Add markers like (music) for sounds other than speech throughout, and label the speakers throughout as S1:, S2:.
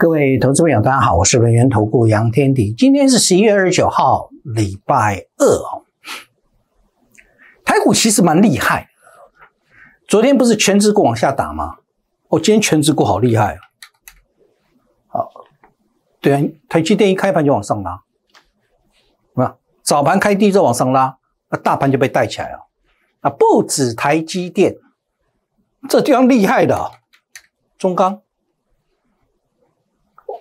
S1: 各位投资朋友，大家好，我是文源投顾杨天迪。今天是十一月二十九号，礼拜二。台股其实蛮厉害，昨天不是全指股往下打吗？哦，今天全指股好厉害哦。好，对啊，台积电一开盘就往上拉，什早盘开低之往上拉，那大盘就被带起来了。啊，不止台积电，这地方厉害的，中钢。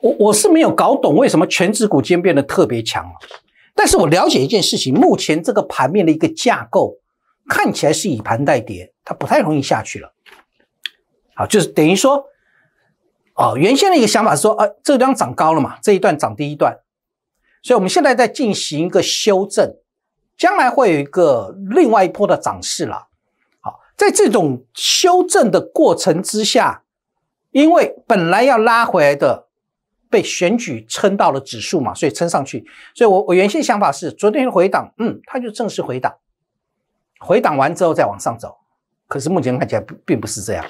S1: 我我是没有搞懂为什么全指股今天变得特别强了，但是我了解一件事情，目前这个盘面的一个架构看起来是以盘带跌，它不太容易下去了。好，就是等于说，哦，原先的一个想法是说，哎，这张涨高了嘛，这一段涨第一段，所以我们现在在进行一个修正，将来会有一个另外一波的涨势了。好，在这种修正的过程之下，因为本来要拉回来的。被选举撑到了指数嘛，所以撑上去。所以，我我原先想法是，昨天回档，嗯，它就正式回档，回档完之后再往上走。可是目前看起来并不是这样。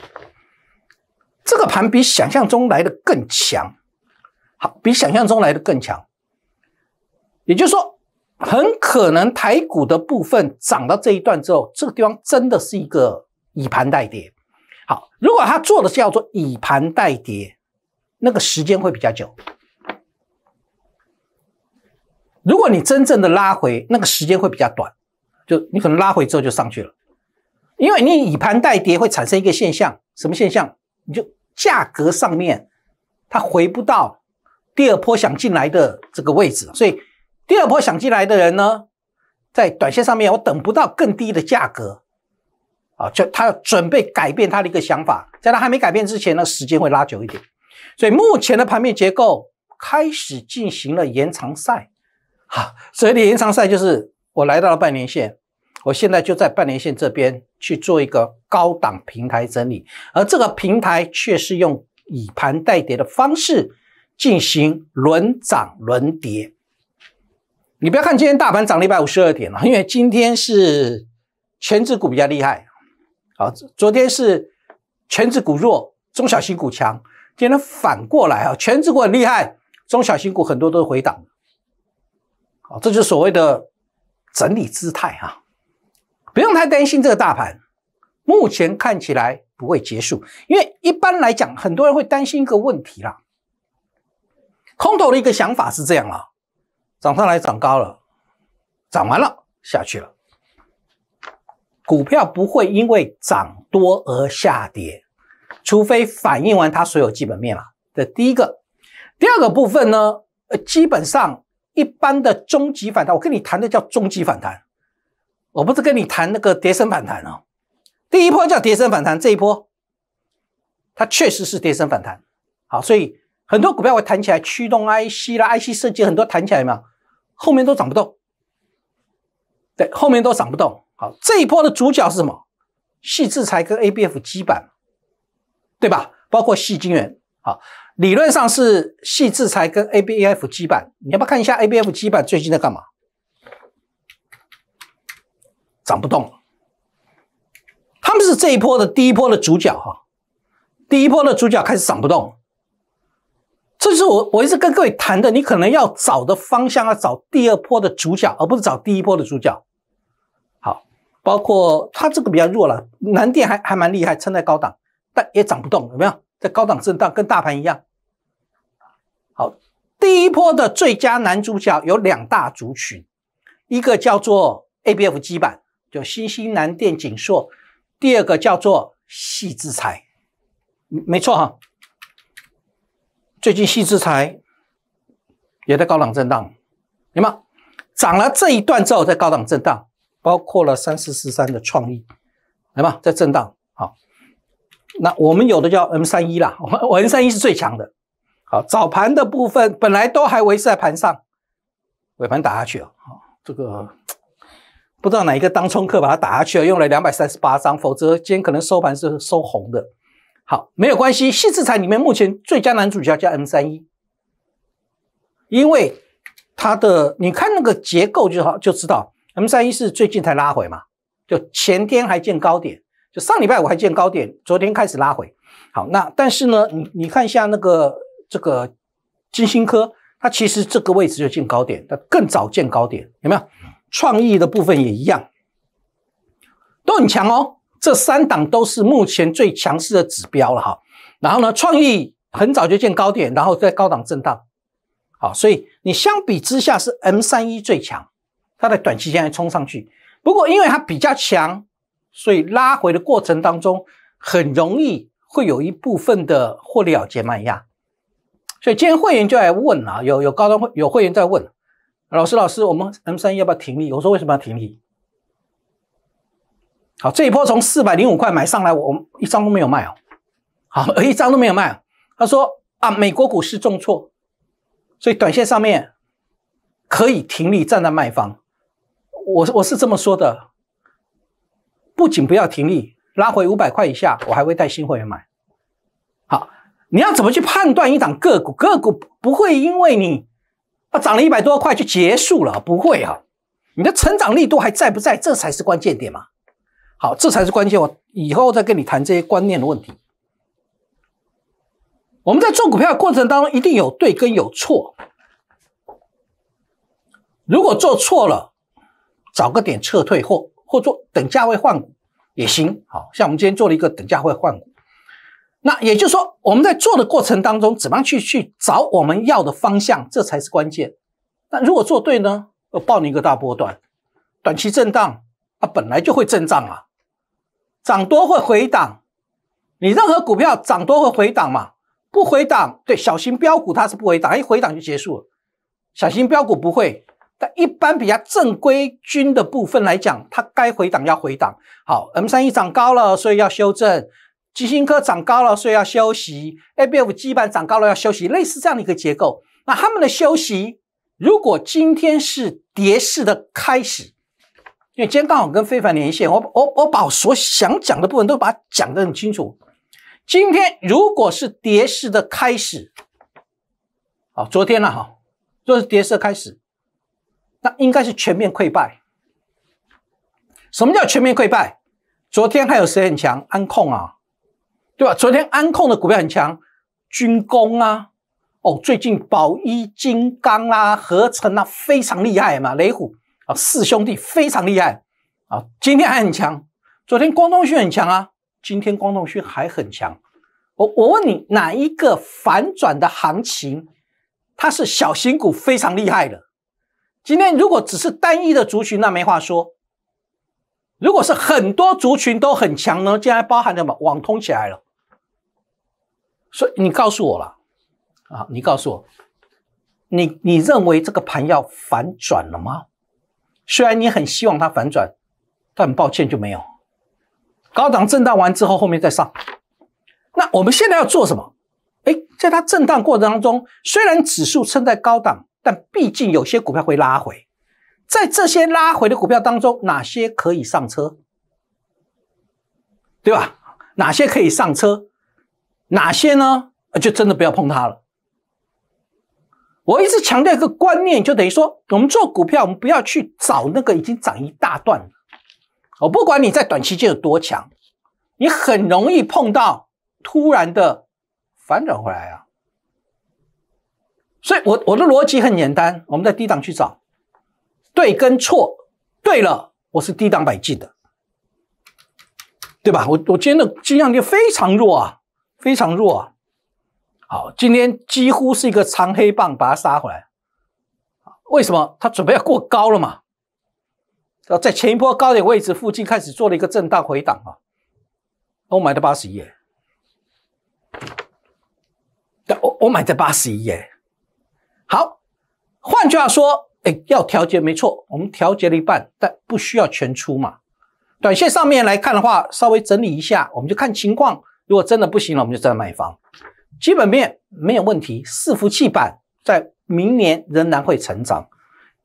S1: 这个盘比想象中来的更强，好，比想象中来的更强。也就是说，很可能台股的部分涨到这一段之后，这个地方真的是一个以盘带跌。好，如果它做的是叫做以盘带跌。那个时间会比较久，如果你真正的拉回，那个时间会比较短，就你可能拉回之后就上去了，因为你以盘代跌会产生一个现象，什么现象？你就价格上面它回不到第二波想进来的这个位置，所以第二波想进来的人呢，在短线上面我等不到更低的价格，啊，就他要准备改变他的一个想法，在他还没改变之前，呢，时间会拉久一点。所以目前的盘面结构开始进行了延长赛，哈，所谓的延长赛就是我来到了半年线，我现在就在半年线这边去做一个高档平台整理，而这个平台却是用以盘代叠的方式进行轮涨轮跌。你不要看今天大盘涨了一百五十二点了，因为今天是全指股比较厉害，好，昨天是全指股弱，中小型股强。今天反过来啊，全指股很厉害，中小新股很多都是回档，啊，这就是所谓的整理姿态啊，不用太担心这个大盘，目前看起来不会结束，因为一般来讲，很多人会担心一个问题啦，空头的一个想法是这样啊，涨上来涨高了，涨完了下去了，股票不会因为涨多而下跌。除非反映完它所有基本面了。这第一个，第二个部分呢？呃，基本上一般的中级反弹，我跟你谈的叫中级反弹，我不是跟你谈那个叠升反弹哦。第一波叫叠升反弹，这一波它确实是叠升反弹。好，所以很多股票我弹起来，驱动 IC 啦、IC 设计很多弹起来嘛，后面都涨不动。对，后面都涨不动。好，这一波的主角是什么？细制裁跟 ABF 基板。对吧？包括细晶元，好，理论上是细制裁跟 A B F 羁绊，你要不要看一下 A B F 羁绊最近在干嘛？涨不动，他们是这一波的第一波的主角哈，第一波的主角开始涨不动，这是我我一直跟各位谈的，你可能要找的方向要找第二波的主角，而不是找第一波的主角。好，包括它这个比较弱了，南电还还蛮厉害，撑在高档。也涨不动，有没有？在高档震荡，跟大盘一样。好，第一波的最佳男主角有两大族群，一个叫做 ABF 基板，就新西南电景硕；第二个叫做细制材，没错哈。最近细制材也在高档震荡，没有？涨了这一段之后，在高档震荡，包括了三四四三的创意，来吧，在震荡。那我们有的叫 M 三一啦，我 M 三一是最强的。好，早盘的部分本来都还维持在盘上，尾盘打下去啊。好，这个不知道哪一个当冲客把它打下去了，用了两百三十八张，否则今天可能收盘是收红的。好，没有关系，细资产里面目前最佳男主角叫 M 三一，因为它的你看那个结构就好就知道，M 三一是最近才拉回嘛，就前天还见高点。就上礼拜我还见高点，昨天开始拉回。好，那但是呢，你你看一下那个这个金星科，它其实这个位置就见高点，它更早见高点，有没有？创意的部分也一样，都很强哦。这三档都是目前最强势的指标了哈。然后呢，创意很早就见高点，然后在高档震荡。好，所以你相比之下是 M 三一最强，它的短期现在冲上去。不过因为它比较强。所以拉回的过程当中，很容易会有一部分的获利了结卖压。所以今天会员就来问啊，有有高端会有会员在问老师，老师，我们 M 三一要不要停利？我说为什么要停利？好，这一波从四百零五块买上来，我一张都没有卖哦。好，一张都没有卖。他说啊，美国股市重挫，所以短线上面可以停利，站在卖方。我我是这么说的。不仅不要停利，拉回五百块以下，我还会带新会员买。好，你要怎么去判断一档个股？个股不会因为你啊涨了一百多块就结束了，不会啊，你的成长力度还在不在？这才是关键点嘛。好，这才是关键。我以后再跟你谈这些观念的问题。我们在做股票的过程当中，一定有对跟有错。如果做错了，找个点撤退或。或做等价位换股也行，好像我们今天做了一个等价位换股。那也就是说，我们在做的过程当中，怎么去去找我们要的方向，这才是关键。那如果做对呢，我报你一个大波段，短期震荡啊，本来就会震荡啊，涨多会回档，你任何股票涨多会回档嘛，不回档，对，小型标股它是不回档，一回档就结束了，小型标股不会。但一般比较正规军的部分来讲，它该回档要回档。好，M 三一涨高了，所以要修正；基辛科涨高了，所以要休息；A B F 基板长涨高了要休息，类似这样的一个结构。那他们的休息，如果今天是跌势的开始，因为今天刚好跟非凡连线，我我我把我所想讲的部分都把它讲得很清楚。今天如果是跌势的开始，好，昨天了哈，若是势的开始。那应该是全面溃败。什么叫全面溃败？昨天还有谁很强？安控啊，对吧？昨天安控的股票很强，军工啊，哦，最近宝一、金刚啊、合成啊，非常厉害嘛！雷虎啊，四兄弟非常厉害啊！今天还很强。昨天光通讯很强啊，今天光通讯还很强。我我问你，哪一个反转的行情，它是小型股非常厉害的？今天如果只是单一的族群，那没话说；如果是很多族群都很强呢？竟然包含什么网通起来了？所以你告诉我了啊！你告诉我，你你认为这个盘要反转了吗？虽然你很希望它反转，但很抱歉就没有。高档震荡完之后，后面再上。那我们现在要做什么？哎，在它震荡过程当中，虽然指数撑在高档。但毕竟有些股票会拉回，在这些拉回的股票当中，哪些可以上车，对吧？哪些可以上车？哪些呢？就真的不要碰它了。我一直强调一个观念，就等于说，我们做股票，我们不要去找那个已经涨一大段了。我不管你在短期间有多强，你很容易碰到突然的反转回来啊。所以，我我的逻辑很简单，我们在低档去找对跟错。对了，我是低档买进的，对吧？我我今天的金量就非常弱啊，非常弱。啊。好，今天几乎是一个长黑棒把它杀回来。为什么？它准备要过高了嘛？在前一波高点位置附近开始做了一个震荡回档啊。我买的八十一，我我买的八十一。好，换句话说，哎，要调节没错，我们调节了一半，但不需要全出嘛。短线上面来看的话，稍微整理一下，我们就看情况。如果真的不行了，我们就再买房。基本面没有问题，伺服器板在明年仍然会成长，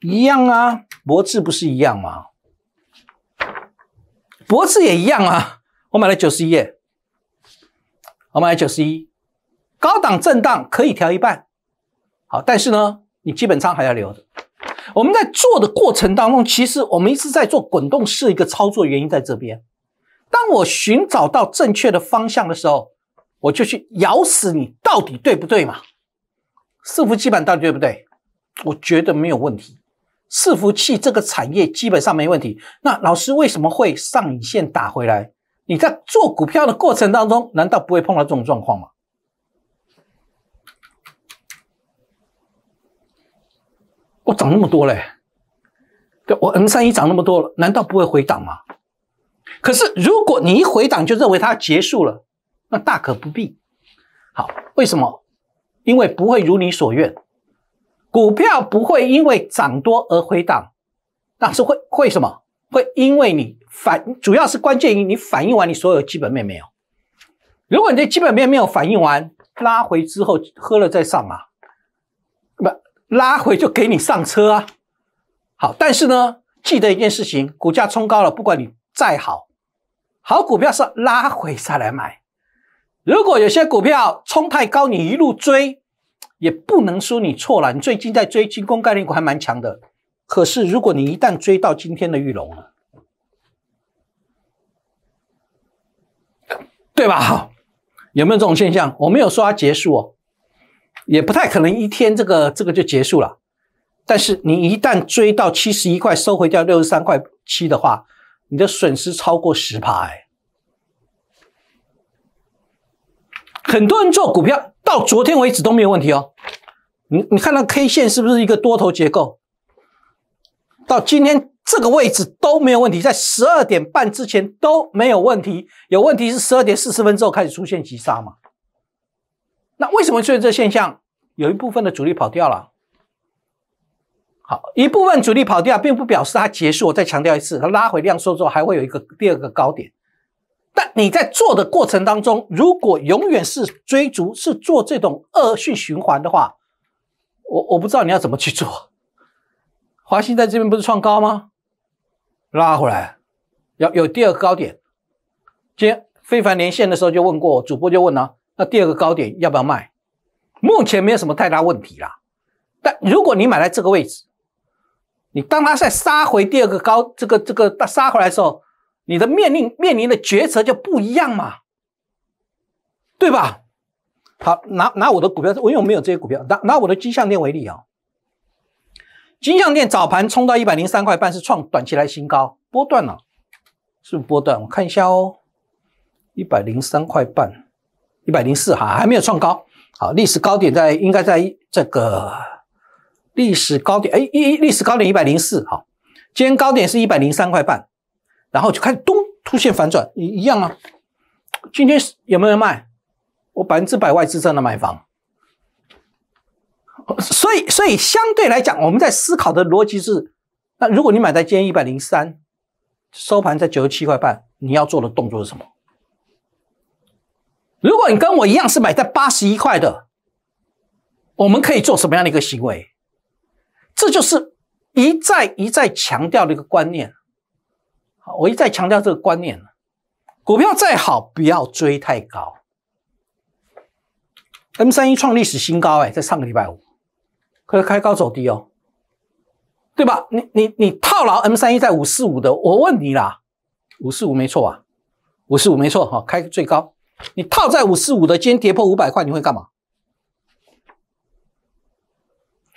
S1: 一样啊，博智不是一样吗？博智也一样啊，我买了九十一页，我买了九十一高档震荡可以调一半。好，但是呢，你基本仓还要留着。我们在做的过程当中，其实我们一直在做滚动式一个操作，原因在这边。当我寻找到正确的方向的时候，我就去咬死你，到底对不对嘛？伺服器板到底对不对？我觉得没有问题。伺服器这个产业基本上没问题。那老师为什么会上影线打回来？你在做股票的过程当中，难道不会碰到这种状况吗？我涨那么多嘞，我 N 三一涨那么多了，难道不会回档吗？可是如果你一回档就认为它结束了，那大可不必。好，为什么？因为不会如你所愿，股票不会因为涨多而回档，但是会会什么？会因为你反主要是关键于你反应完你所有基本面没有。如果你的基本面没有反应完，拉回之后喝了再上啊。拉回就给你上车啊！好，但是呢，记得一件事情：股价冲高了，不管你再好，好股票是拉回再来买。如果有些股票冲太高，你一路追，也不能说你错了。你最近在追金工概念股，还蛮强的。可是，如果你一旦追到今天的玉龙了，对吧？有没有这种现象？我没有说它结束哦。也不太可能一天这个这个就结束了，但是你一旦追到七十一块，收回掉六十三块七的话，你的损失超过十趴哎。很多人做股票到昨天为止都没有问题哦，你你看那 K 线是不是一个多头结构？到今天这个位置都没有问题，在十二点半之前都没有问题，有问题是十二点四十分之后开始出现急杀嘛。那为什么出现这现象？有一部分的主力跑掉了。好，一部分主力跑掉，并不表示它结束。我再强调一次，它拉回量缩之后，还会有一个第二个高点。但你在做的过程当中，如果永远是追逐，是做这种恶性循环的话，我我不知道你要怎么去做。(laughs) 华信在这边不是创高吗？拉回来，要有第二个高点。今天非凡连线的时候就问过我，主播就问了。那第二个高点要不要卖？目前没有什么太大问题啦。但如果你买在这个位置，你当它再杀回第二个高，这个这个杀回来的时候，你的面临面临的抉择就不一样嘛，对吧？好，拿拿我的股票，我因为我们有这些股票，拿拿我的金项链为例啊，金项链早盘冲到一百零三块半，是创短期来新高，波段不是波段，我看一下哦，一百零三块半。一百零四哈，还没有创高，好，历史高点在应该在这个历史高点，哎，一历史高点一百零四哈，今天高点是一百零三块半，然后就开始咚出现反转，一样啊。今天有没有人卖？我百分之百外资在那买房，所以所以相对来讲，我们在思考的逻辑是，那如果你买在今天一百零三收盘在九十七块半，你要做的动作是什么？如果你跟我一样是买在八十一块的，我们可以做什么样的一个行为？这就是一再一再强调的一个观念。好，我一再强调这个观念：股票再好，不要追太高。M 三一创历史新高，哎，在上个礼拜五，可是开高走低哦，对吧？你你你套牢 M 三一在五四五的，我问你啦，五四五没错啊，五四五没错哈，开最高。你套在五四五的，今天跌破五百块，你会干嘛？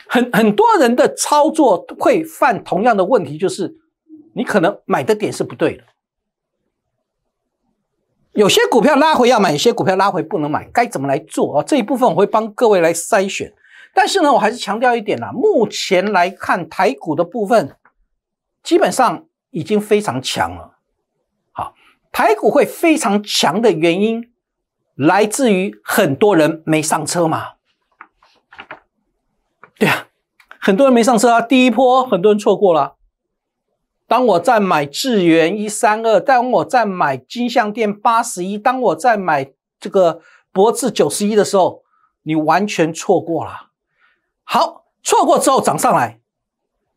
S1: 很很多人的操作会犯同样的问题，就是你可能买的点是不对的。有些股票拉回要买，有些股票拉回不能买，该怎么来做啊？这一部分我会帮各位来筛选。但是呢，我还是强调一点啦，目前来看台股的部分，基本上已经非常强了。排骨会非常强的原因，来自于很多人没上车嘛？对啊，很多人没上车啊。第一波很多人错过了。当我在买智源一三二，当我在买金项店八十一，当我在买这个博智九十一的时候，你完全错过了。好，错过之后涨上来，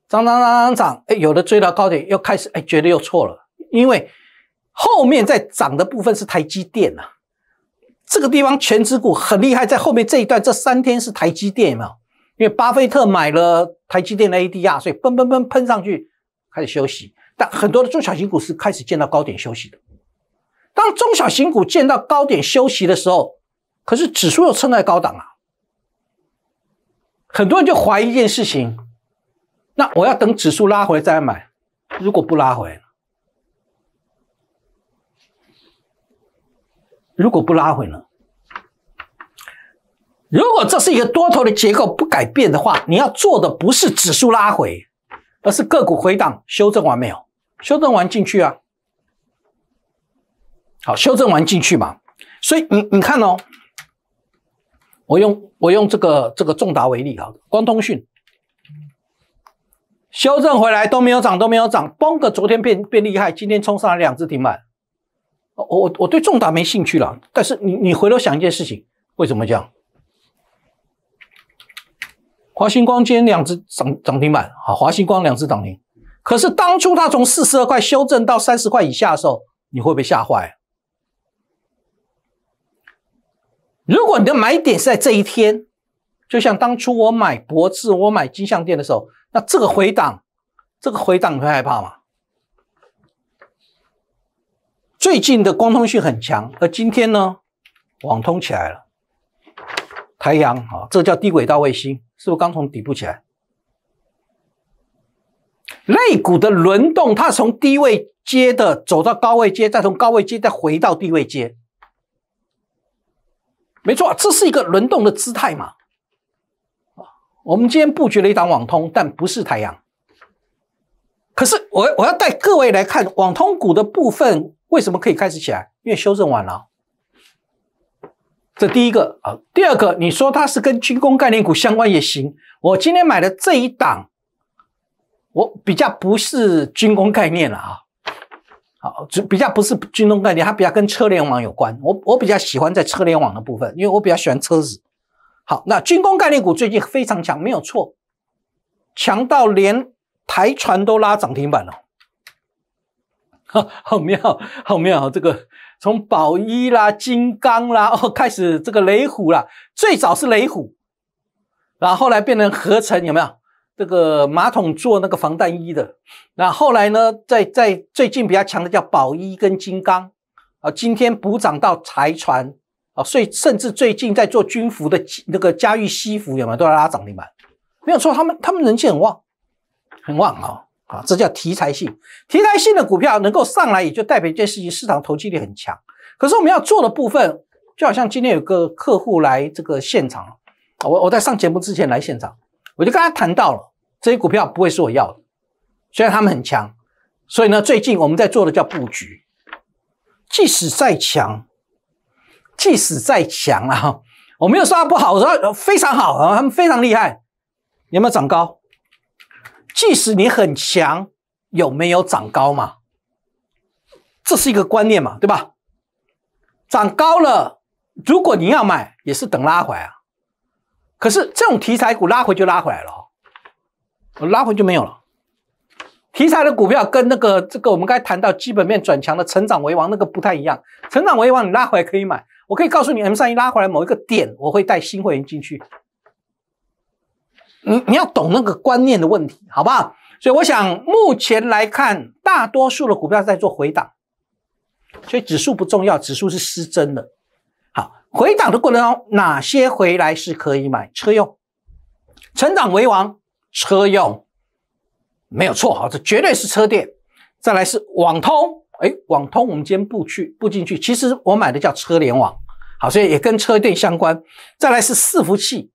S1: 涨涨涨涨涨，哎，有的追到高点又开始，哎，觉得又错了，因为。后面在涨的部分是台积电啊，这个地方全指股很厉害，在后面这一段这三天是台积电啊，因为巴菲特买了台积电的 ADR，所以砰砰砰喷上去开始休息，但很多的中小型股是开始见到高点休息的。当中小型股见到高点休息的时候，可是指数又撑在高档啊，很多人就怀疑一件事情，那我要等指数拉回再买，如果不拉回。如果不拉回呢？如果这是一个多头的结构不改变的话，你要做的不是指数拉回，而是个股回档修正完没有？修正完进去啊。好，修正完进去嘛。所以你你看哦，我用我用这个这个重达为例啊，光通讯修正回来都没有涨都没有涨，崩个昨天变变厉害，今天冲上来两只停板。我我对重大没兴趣了，但是你你回头想一件事情，为什么这样？华星光天两只涨涨停板好，华星光两只涨停，可是当初它从四十二块修正到三十块以下的时候，你会不会吓坏？如果你的买点是在这一天，就像当初我买博智、我买金项店的时候，那这个回档，这个回档你会害怕吗？最近的光通讯很强，而今天呢，网通起来了。太阳啊，这叫低轨道卫星，是不是刚从底部起来？肋骨的轮动，它从低位接的，走到高位接，再从高位接，再回到低位接，没错，这是一个轮动的姿态嘛？我们今天布局了一档网通，但不是太阳。可是我我要带各位来看网通股的部分。为什么可以开始起来？因为修正完了。这第一个啊，第二个你说它是跟军工概念股相关也行。我今天买的这一档，我比较不是军工概念了啊。好，比较不是军工概念，它比较跟车联网有关。我我比较喜欢在车联网的部分，因为我比较喜欢车子。好，那军工概念股最近非常强，没有错，强到连台船都拉涨停板了。(laughs) 好妙，好妙！这个从宝一啦、金刚啦，哦，开始这个雷虎啦，最早是雷虎，然后后来变成合成，有没有？这个马桶做那个防弹衣的，那后来呢，在在最近比较强的叫宝一跟金刚，啊，今天补涨到财船，啊，所以甚至最近在做军服的那个嘉裕西服，有没有都要拉涨停板？没有错，他们他们人气很旺，很旺哦。啊，这叫题材性。题材性的股票能够上来，也就代表一件事情，市场投机力很强。可是我们要做的部分，就好像今天有个客户来这个现场，我我在上节目之前来现场，我就跟他谈到了这些股票不会是我要的，虽然他们很强。所以呢，最近我们在做的叫布局，即使再强，即使再强啊，我没有说他不好，我说非常好啊，他们非常厉害，有没有长高？即使你很强，有没有长高嘛？这是一个观念嘛，对吧？长高了，如果你要买，也是等拉回来啊。可是这种题材股拉回就拉回来了，我拉回就没有了。题材的股票跟那个这个我们刚才谈到基本面转强的成长为王那个不太一样。成长为王，你拉回来可以买，我可以告诉你，M 三一拉回来某一个点，我会带新会员进去。你你要懂那个观念的问题，好不好？所以我想，目前来看，大多数的股票在做回档，所以指数不重要，指数是失真的。好，回档的过程中，哪些回来是可以买？车用，成长为王，车用没有错，好，这绝对是车电。再来是网通，哎，网通我们今天不去不进去。其实我买的叫车联网，好，所以也跟车电相关。再来是伺服器。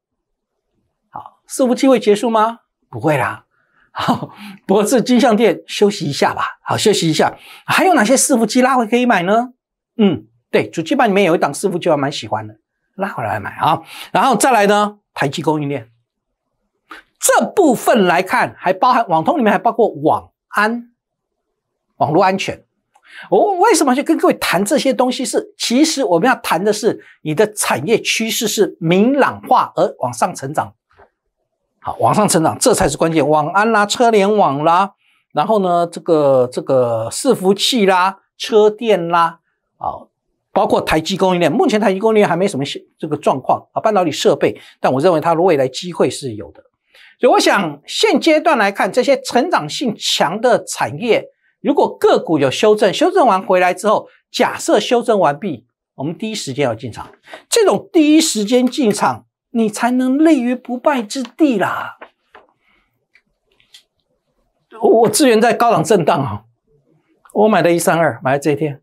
S1: 伺服器会结束吗？不会啦，(laughs) 好，博智金相店休息一下吧。好，休息一下。还有哪些伺服器拉回可以买呢？嗯，对，主机板里面有一档伺服器，我蛮喜欢的，拉回来买啊。然后再来呢，台积供应链这部分来看，还包含网通里面还包括网安、网络安全。我为什么去跟各位谈这些东西？是其实我们要谈的是你的产业趋势是明朗化而往上成长。好，往上成长，这才是关键。网安啦，车联网啦，然后呢，这个这个伺服器啦，车电啦，啊，包括台积供应链，目前台积供应链还没什么这个状况啊，半导体设备，但我认为它的未来机会是有的。所以我想，现阶段来看，这些成长性强的产业，如果个股有修正，修正完回来之后，假设修正完毕，我们第一时间要进场。这种第一时间进场。你才能立于不败之地啦！我资源在高档震荡啊，我买的，一三二买的这一天，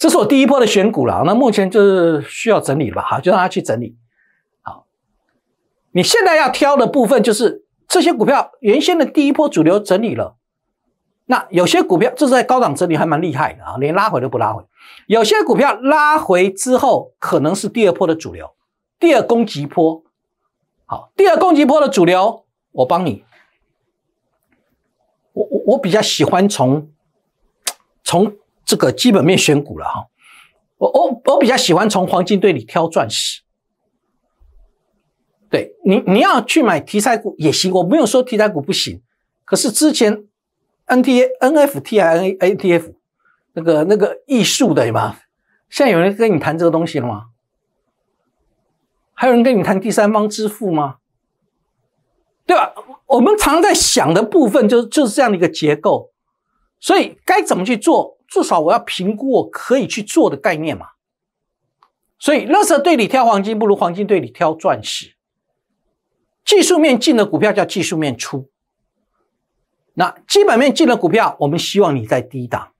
S1: 这是我第一波的选股了那目前就是需要整理了吧？好，就让它去整理。好，你现在要挑的部分就是这些股票，原先的第一波主流整理了，那有些股票这是在高档整理还蛮厉害的啊，连拉回都不拉回。有些股票拉回之后可能是第二波的主流。第二攻击波，好。第二攻击波的主流，我帮你。我我我比较喜欢从，从这个基本面选股了哈。我我我比较喜欢从黄金堆里挑钻石。对你你要去买题材股也行，我没有说题材股不行。可是之前 N T A N F T I N A T F 那个那个艺术的嘛，现在有人跟你谈这个东西了吗？还有人跟你谈第三方支付吗？对吧？我们常在想的部分，就是就是这样的一个结构。所以该怎么去做？至少我要评估我可以去做的概念嘛。所以，垃圾队里挑黄金，不如黄金堆里挑钻石。技术面进的股票叫技术面出，那基本面进的股票，我们希望你在低档。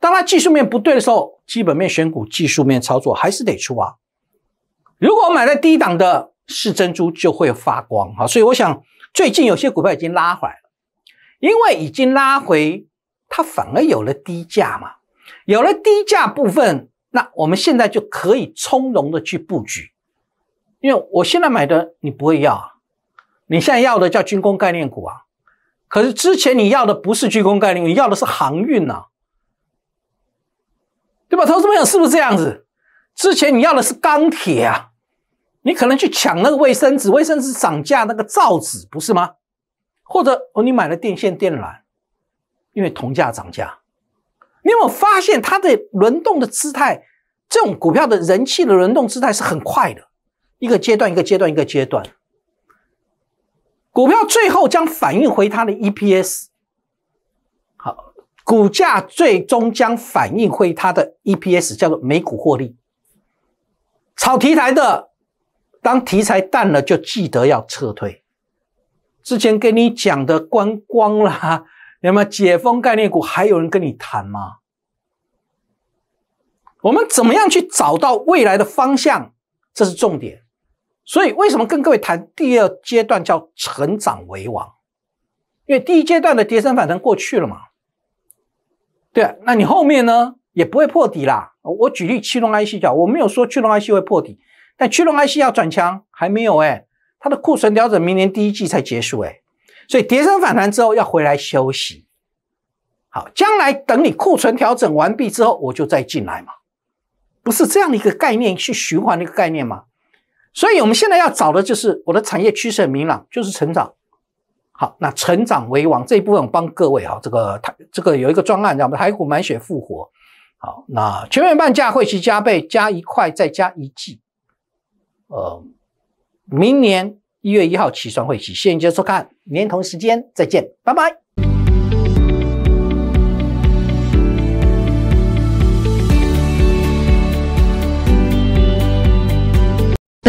S1: 当它技术面不对的时候，基本面选股，技术面操作还是得出啊。如果我买在低档的，是珍珠就会发光哈，所以我想最近有些股票已经拉回来了，因为已经拉回，它反而有了低价嘛，有了低价部分，那我们现在就可以从容的去布局，因为我现在买的你不会要，你现在要的叫军工概念股啊，可是之前你要的不是军工概念，你要的是航运啊，对吧？投资朋友是不是这样子？之前你要的是钢铁啊，你可能去抢那个卫生纸，卫生纸涨价那个造纸不是吗？或者哦，你买了电线电缆，因为铜价涨价。你有没有发现它的轮动的姿态？这种股票的人气的轮动姿态是很快的，一个阶段一个阶段一个阶段。股票最后将反映回它的 EPS，好，股价最终将反映回它的 EPS，叫做每股获利。炒题材的，当题材淡了，就记得要撤退。之前跟你讲的观光啦，那 (laughs) 么解封概念股还有人跟你谈吗？我们怎么样去找到未来的方向？这是重点。所以为什么跟各位谈第二阶段叫成长为王？因为第一阶段的跌升反弹过去了嘛。对，那你后面呢？也不会破底啦。我举例，驱动 IC 叫，我没有说驱动 IC 会破底，但驱动 IC 要转强还没有哎，它的库存调整明年第一季才结束哎，所以叠升反弹之后要回来休息，好，将来等你库存调整完毕之后，我就再进来嘛，不是这样的一个概念，去循环的一个概念嘛，所以我们现在要找的就是我的产业趋势很明朗，就是成长，好，那成长为王这一部分，帮各位哈，这个台这个有一个专案，叫道吗？台股满血复活。好，那全面半价会期加倍，加一块再加一季，呃，明年一月一号起算会期，谢谢您的收看，年同时间再见，拜拜。